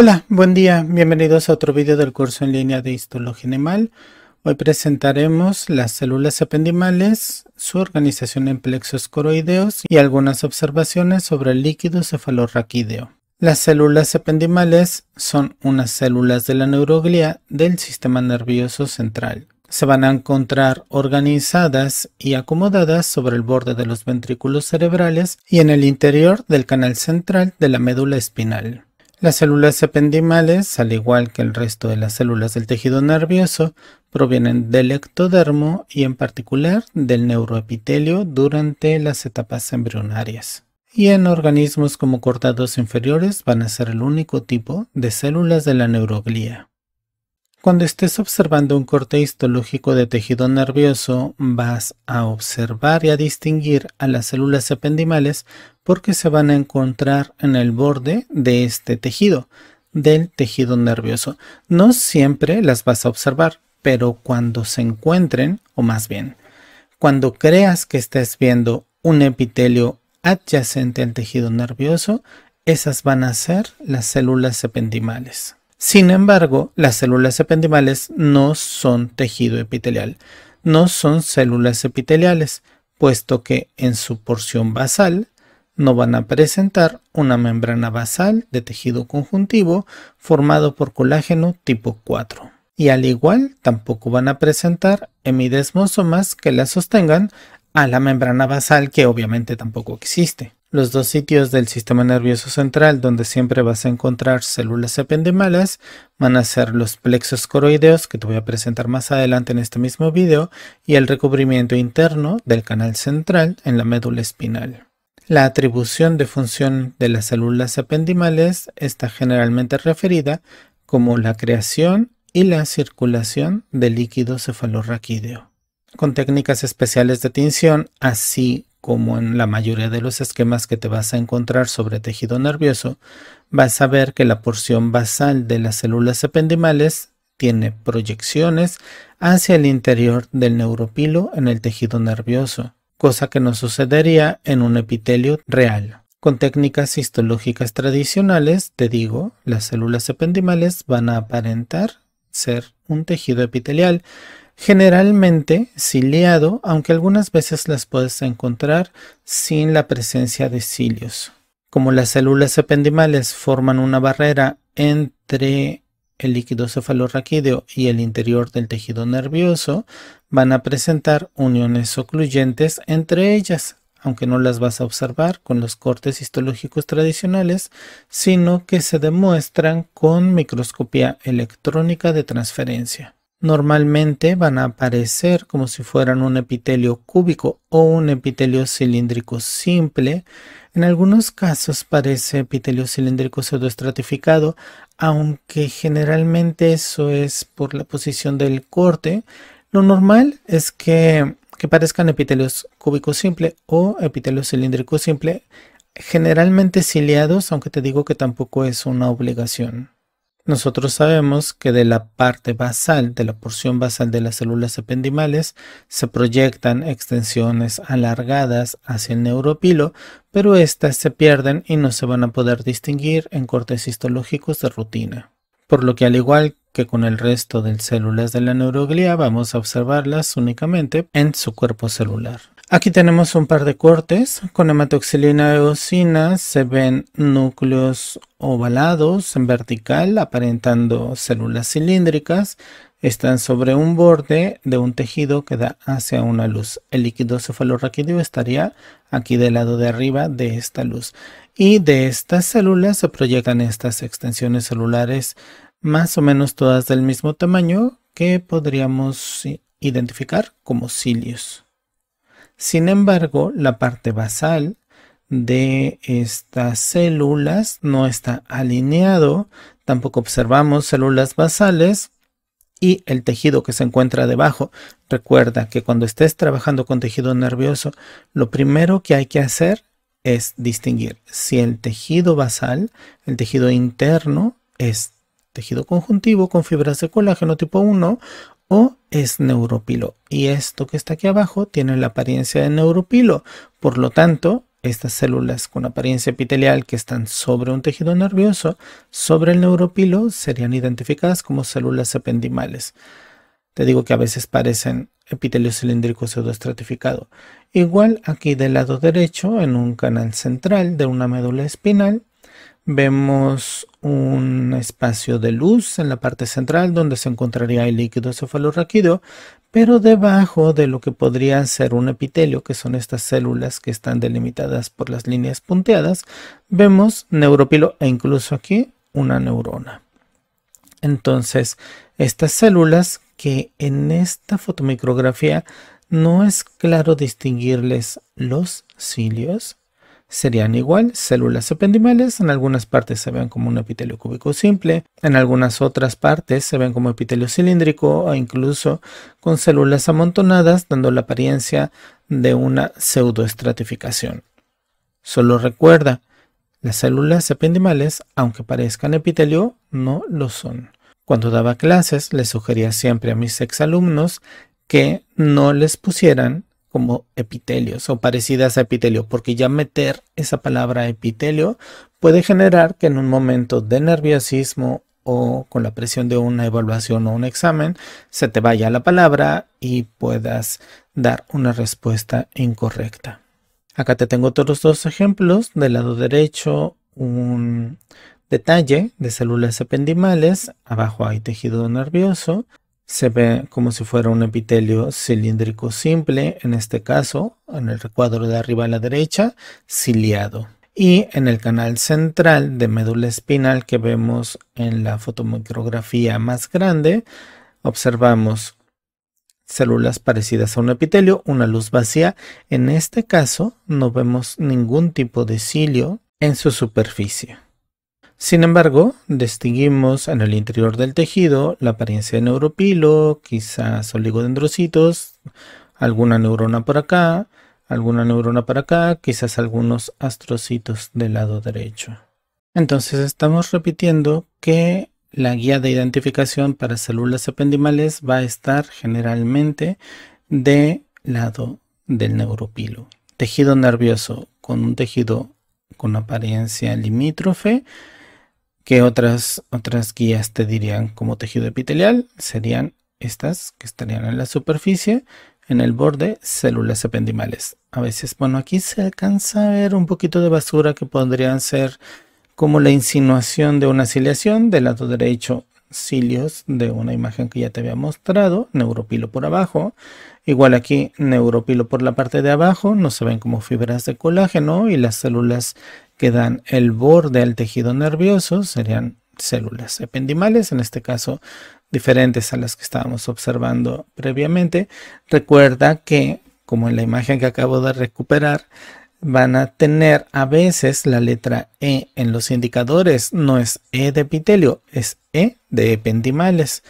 Hola, buen día, bienvenidos a otro vídeo del curso en línea de histología animal. Hoy presentaremos las células ependimales, su organización en plexos coroideos y algunas observaciones sobre el líquido cefalorraquídeo. Las células ependimales son unas células de la neuroglía del sistema nervioso central. Se van a encontrar organizadas y acomodadas sobre el borde de los ventrículos cerebrales y en el interior del canal central de la médula espinal. Las células ependimales, al igual que el resto de las células del tejido nervioso, provienen del ectodermo y en particular del neuroepitelio durante las etapas embrionarias. Y en organismos como cortados inferiores van a ser el único tipo de células de la neuroglía. Cuando estés observando un corte histológico de tejido nervioso, vas a observar y a distinguir a las células ependimales porque se van a encontrar en el borde de este tejido, del tejido nervioso. No siempre las vas a observar, pero cuando se encuentren, o más bien, cuando creas que estés viendo un epitelio adyacente al tejido nervioso, esas van a ser las células ependimales. Sin embargo, las células ependimales no son tejido epitelial, no son células epiteliales, puesto que en su porción basal no van a presentar una membrana basal de tejido conjuntivo formado por colágeno tipo 4. Y al igual, tampoco van a presentar hemidesmosomas que la sostengan a la membrana basal que obviamente tampoco existe los dos sitios del sistema nervioso central donde siempre vas a encontrar células ependimales van a ser los plexos coroideos que te voy a presentar más adelante en este mismo video y el recubrimiento interno del canal central en la médula espinal. La atribución de función de las células ependimales está generalmente referida como la creación y la circulación del líquido cefalorraquídeo. Con técnicas especiales de tinción, así como en la mayoría de los esquemas que te vas a encontrar sobre tejido nervioso, vas a ver que la porción basal de las células ependimales tiene proyecciones hacia el interior del neuropilo en el tejido nervioso, cosa que no sucedería en un epitelio real. Con técnicas histológicas tradicionales, te digo, las células ependimales van a aparentar ser un tejido epitelial, Generalmente ciliado, aunque algunas veces las puedes encontrar sin la presencia de cilios. Como las células ependimales forman una barrera entre el líquido cefalorraquídeo y el interior del tejido nervioso, van a presentar uniones ocluyentes entre ellas, aunque no las vas a observar con los cortes histológicos tradicionales, sino que se demuestran con microscopía electrónica de transferencia normalmente van a aparecer como si fueran un epitelio cúbico o un epitelio cilíndrico simple. En algunos casos parece epitelio cilíndrico pseudoestratificado, aunque generalmente eso es por la posición del corte. Lo normal es que, parezcan epitelios cúbicos simple o epitelio cilíndrico simple, generalmente ciliados, aunque te digo que tampoco es una obligación. Nosotros sabemos que de la parte basal, de la porción basal de las células ependimales, se proyectan extensiones alargadas hacia el neuropilo, pero éstas se pierden y no se van a poder distinguir en cortes histológicos de rutina. Por lo que al igual que con el resto de células de la neuroglía, vamos a observarlas únicamente en su cuerpo celular. Aquí tenemos un par de cortes. Con hematoxilina eosina se ven núcleos ovalados en vertical aparentando células cilíndricas. Están sobre un borde de un tejido que da hacia una luz. El líquido cefalorraquídeo estaría aquí del lado de arriba de esta luz. Y de estas células se proyectan estas extensiones celulares más o menos todas del mismo tamaño que podríamos identificar como cilios. Sin embargo, la parte basal de estas células no está alineado, tampoco observamos células basales y el tejido que se encuentra debajo. Recuerda que cuando estés trabajando con tejido nervioso, lo primero que hay que hacer es distinguir si el tejido basal, el tejido interno, es tejido conjuntivo con fibras de colágeno tipo 1 o es neuropilo. Y esto que está aquí abajo tiene la apariencia de neuropilo. Por lo tanto, estas células con apariencia epitelial que están sobre un tejido nervioso, sobre el neuropilo, serían identificadas como células ependimales. Te digo que a veces parecen epitelio cilíndrico pseudoestratificado. Igual aquí del lado derecho, en un canal central de una médula espinal, Vemos un espacio de luz en la parte central donde se encontraría el líquido cefalorraquídeo, pero debajo de lo que podría ser un epitelio, que son estas células que están delimitadas por las líneas punteadas, vemos neuropilo e incluso aquí una neurona. Entonces, estas células que en esta fotomicrografía no es claro distinguirles los cilios serían igual células ependimales, en algunas partes se ven como un epitelio cúbico simple, en algunas otras partes se ven como epitelio cilíndrico o incluso con células amontonadas dando la apariencia de una pseudoestratificación. Solo recuerda, las células ependimales, aunque parezcan epitelio, no lo son. Cuando daba clases, les sugería siempre a mis exalumnos que no les pusieran como epitelios o parecidas a epitelio, porque ya meter esa palabra epitelio puede generar que en un momento de nerviosismo o con la presión de una evaluación o un examen, se te vaya la palabra y puedas dar una respuesta incorrecta. Acá te tengo otros dos ejemplos. Del lado derecho, un detalle de células ependimales. Abajo hay tejido nervioso se ve como si fuera un epitelio cilíndrico simple, en este caso, en el recuadro de arriba a la derecha, ciliado. Y en el canal central de médula espinal que vemos en la fotomicrografía más grande, observamos células parecidas a un epitelio, una luz vacía. En este caso, no vemos ningún tipo de cilio en su superficie. Sin embargo, distinguimos en el interior del tejido la apariencia de neuropilo, quizás oligodendrocitos, alguna neurona por acá, alguna neurona por acá, quizás algunos astrocitos del lado derecho. Entonces estamos repitiendo que la guía de identificación para células ependimales va a estar generalmente de lado del neuropilo. Tejido nervioso con un tejido con apariencia limítrofe, ¿Qué otras, otras guías te dirían como tejido epitelial? Serían estas que estarían en la superficie, en el borde, células ependimales. A veces, bueno, aquí se alcanza a ver un poquito de basura que podrían ser como la insinuación de una ciliación, del lado derecho cilios de una imagen que ya te había mostrado, neuropilo por abajo, igual aquí neuropilo por la parte de abajo, no se ven como fibras de colágeno y las células que dan el borde al tejido nervioso serían células ependimales, en este caso diferentes a las que estábamos observando previamente. Recuerda que, como en la imagen que acabo de recuperar, van a tener a veces la letra E en los indicadores. No es E de epitelio, es E de ependimales.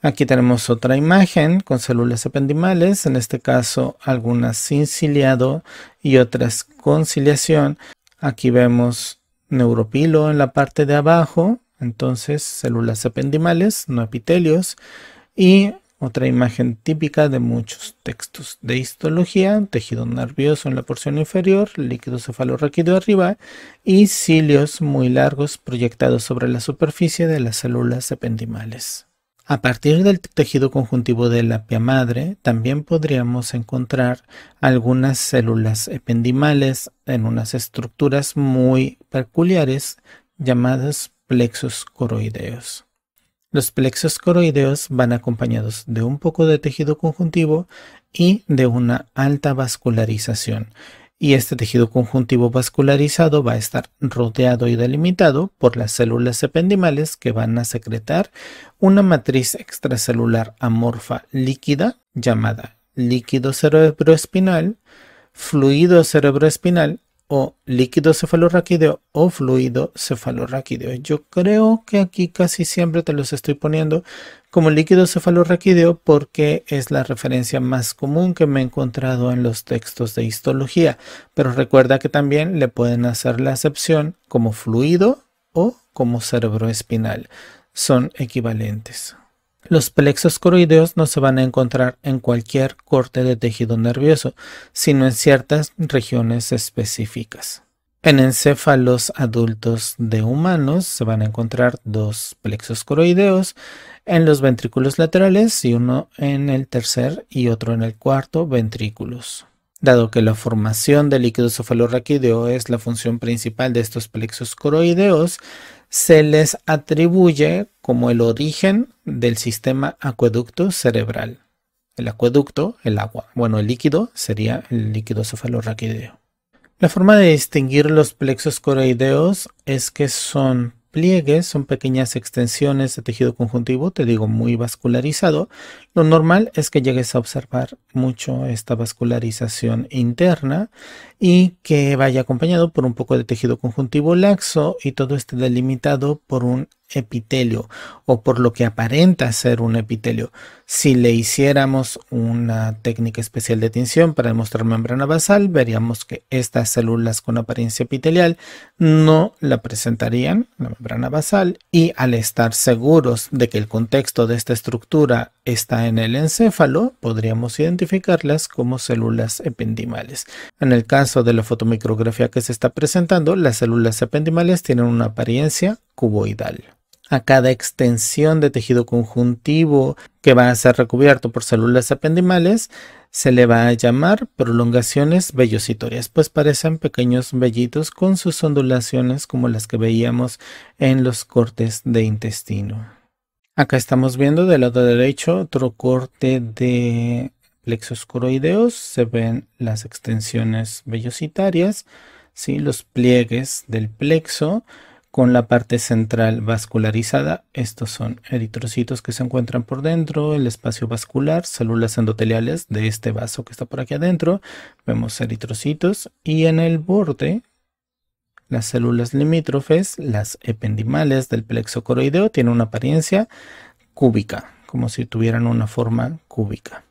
Aquí tenemos otra imagen con células ependimales, en este caso algunas sin ciliado y otras con ciliación. Aquí vemos neuropilo en la parte de abajo, entonces células ependimales, no epitelios. Y otra imagen típica de muchos textos de histología, tejido nervioso en la porción inferior, líquido cefalorraquídeo arriba y cilios muy largos proyectados sobre la superficie de las células ependimales. A partir del tejido conjuntivo de la pia madre, también podríamos encontrar algunas células ependimales en unas estructuras muy peculiares llamadas plexos coroideos. Los plexos coroideos van acompañados de un poco de tejido conjuntivo y de una alta vascularización y este tejido conjuntivo vascularizado va a estar rodeado y delimitado por las células ependimales que van a secretar una matriz extracelular amorfa líquida llamada líquido cerebroespinal, fluido cerebroespinal o líquido cefalorraquídeo o fluido cefalorraquídeo. Yo creo que aquí casi siempre te los estoy poniendo como líquido cefalorraquídeo porque es la referencia más común que me he encontrado en los textos de histología. Pero recuerda que también le pueden hacer la acepción como fluido o como cerebroespinal Son equivalentes. Los plexos coroideos no se van a encontrar en cualquier corte de tejido nervioso, sino en ciertas regiones específicas. En encéfalos adultos de humanos se van a encontrar dos plexos coroideos en los ventrículos laterales y uno en el tercer y otro en el cuarto ventrículos. Dado que la formación del líquido cefalorraquídeo es la función principal de estos plexos coroideos, se les atribuye como el origen del sistema acueducto cerebral. El acueducto, el agua. Bueno, el líquido sería el líquido cefalorraquídeo. La forma de distinguir los plexos coroideos es que son pliegues, son pequeñas extensiones de tejido conjuntivo, te digo, muy vascularizado, lo normal es que llegues a observar mucho esta vascularización interna y que vaya acompañado por un poco de tejido conjuntivo laxo y todo esté delimitado por un epitelio o por lo que aparenta ser un epitelio. Si le hiciéramos una técnica especial de tinción para demostrar membrana basal, veríamos que estas células con apariencia epitelial no la presentarían, la membrana basal, y al estar seguros de que el contexto de esta estructura está en el encéfalo, podríamos identificarlas como células ependimales. En el caso de la fotomicrografía que se está presentando, las células ependimales tienen una apariencia cuboidal. A cada extensión de tejido conjuntivo que va a ser recubierto por células ependimales, se le va a llamar prolongaciones vellositorias, pues parecen pequeños vellitos con sus ondulaciones como las que veíamos en los cortes de intestino. Acá estamos viendo del lado derecho otro corte de plexos coroideos. Se ven las extensiones vellositarias, ¿sí? los pliegues del plexo con la parte central vascularizada. Estos son eritrocitos que se encuentran por dentro, el espacio vascular, células endoteliales de este vaso que está por aquí adentro. Vemos eritrocitos y en el borde las células limítrofes, las ependimales del plexo coroideo, tienen una apariencia cúbica, como si tuvieran una forma cúbica.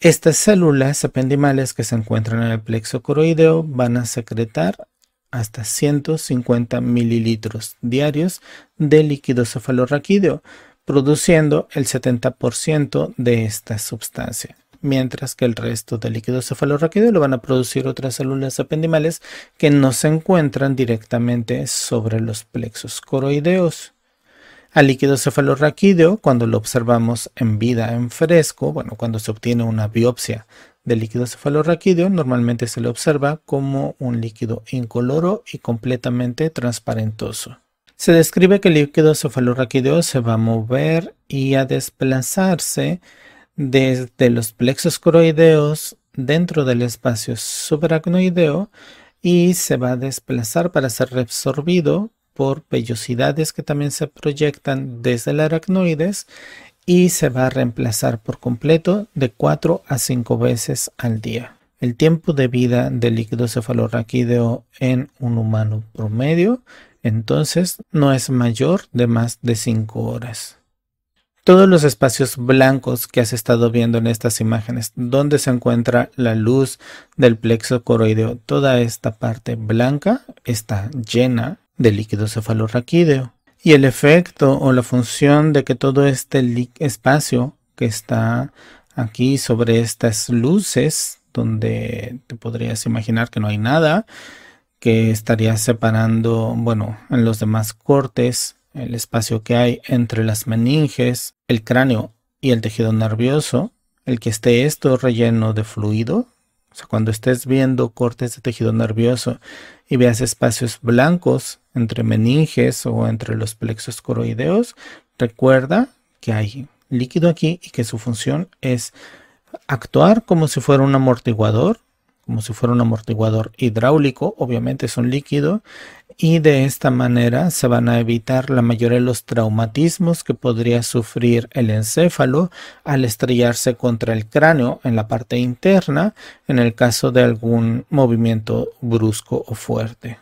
Estas células ependimales que se encuentran en el plexo coroideo van a secretar hasta 150 mililitros diarios de líquido cefalorraquídeo, produciendo el 70% de esta sustancia mientras que el resto del líquido cefalorraquídeo lo van a producir otras células apendimales que no se encuentran directamente sobre los plexos coroideos. Al líquido cefalorraquídeo, cuando lo observamos en vida, en fresco, bueno, cuando se obtiene una biopsia del líquido cefalorraquídeo, normalmente se le observa como un líquido incoloro y completamente transparentoso. Se describe que el líquido cefalorraquídeo se va a mover y a desplazarse desde los plexos coroideos dentro del espacio subaracnoideo y se va a desplazar para ser reabsorbido por vellosidades que también se proyectan desde el aracnoides y se va a reemplazar por completo de 4 a 5 veces al día. El tiempo de vida del líquido cefalorraquídeo en un humano promedio entonces no es mayor de más de 5 horas todos los espacios blancos que has estado viendo en estas imágenes, donde se encuentra la luz del plexo coroideo, toda esta parte blanca está llena de líquido cefalorraquídeo. Y el efecto o la función de que todo este espacio que está aquí sobre estas luces, donde te podrías imaginar que no hay nada, que estaría separando, bueno, en los demás cortes, el espacio que hay entre las meninges el cráneo y el tejido nervioso, el que esté esto relleno de fluido, o sea, cuando estés viendo cortes de tejido nervioso y veas espacios blancos entre meninges o entre los plexos coroideos, recuerda que hay líquido aquí y que su función es actuar como si fuera un amortiguador, como si fuera un amortiguador hidráulico, obviamente es un líquido, y de esta manera se van a evitar la mayoría de los traumatismos que podría sufrir el encéfalo al estrellarse contra el cráneo en la parte interna en el caso de algún movimiento brusco o fuerte.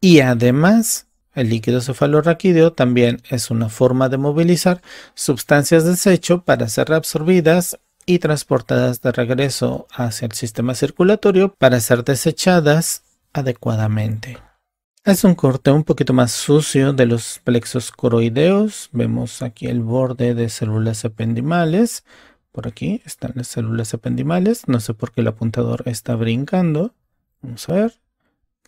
Y además, el líquido cefalorraquídeo también es una forma de movilizar sustancias de desecho para ser reabsorbidas y transportadas de regreso hacia el sistema circulatorio para ser desechadas adecuadamente. Es un corte un poquito más sucio de los plexos coroideos. Vemos aquí el borde de células ependimales, Por aquí están las células ependimales, No sé por qué el apuntador está brincando. Vamos a ver.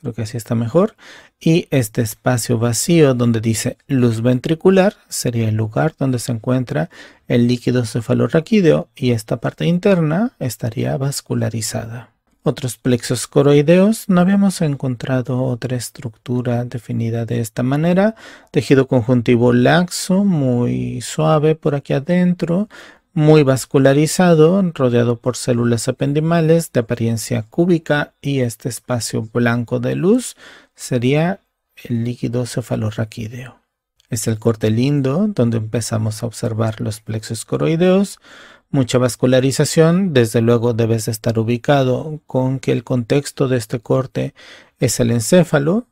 Creo que así está mejor. Y este espacio vacío donde dice luz ventricular sería el lugar donde se encuentra el líquido cefalorraquídeo y esta parte interna estaría vascularizada otros plexos coroideos, no habíamos encontrado otra estructura definida de esta manera. Tejido conjuntivo laxo, muy suave por aquí adentro, muy vascularizado, rodeado por células apendimales de apariencia cúbica y este espacio blanco de luz sería el líquido cefalorraquídeo. Es el corte lindo donde empezamos a observar los plexos coroideos, Mucha vascularización, desde luego debes estar ubicado con que el contexto de este corte es el encéfalo,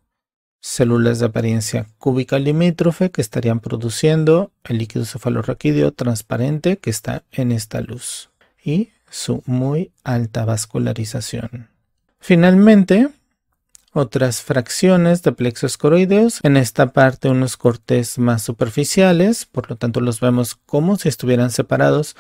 células de apariencia cúbica limítrofe que estarían produciendo el líquido cefalorraquídeo transparente que está en esta luz y su muy alta vascularización. Finalmente, otras fracciones de plexos coroideos. En esta parte unos cortes más superficiales, por lo tanto los vemos como si estuvieran separados,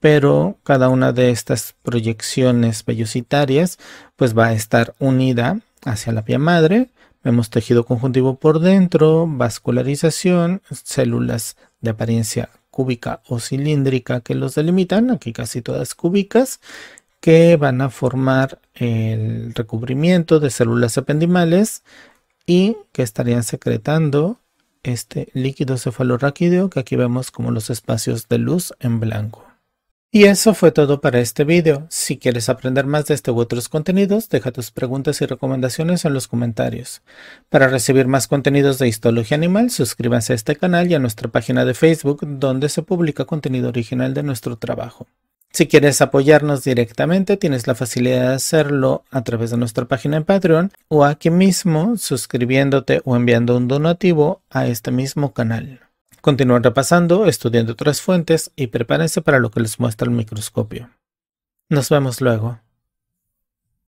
pero cada una de estas proyecciones vellositarias pues va a estar unida hacia la vía madre. Vemos tejido conjuntivo por dentro, vascularización, células de apariencia cúbica o cilíndrica que los delimitan, aquí casi todas cúbicas, que van a formar el recubrimiento de células ependimales y que estarían secretando este líquido cefalorraquídeo que aquí vemos como los espacios de luz en blanco. Y eso fue todo para este video. Si quieres aprender más de este u otros contenidos, deja tus preguntas y recomendaciones en los comentarios. Para recibir más contenidos de histología animal, suscríbase a este canal y a nuestra página de Facebook, donde se publica contenido original de nuestro trabajo. Si quieres apoyarnos directamente, tienes la facilidad de hacerlo a través de nuestra página en Patreon o aquí mismo suscribiéndote o enviando un donativo a este mismo canal. Continúen repasando, estudiando otras fuentes y prepárense para lo que les muestra el microscopio. Nos vemos luego.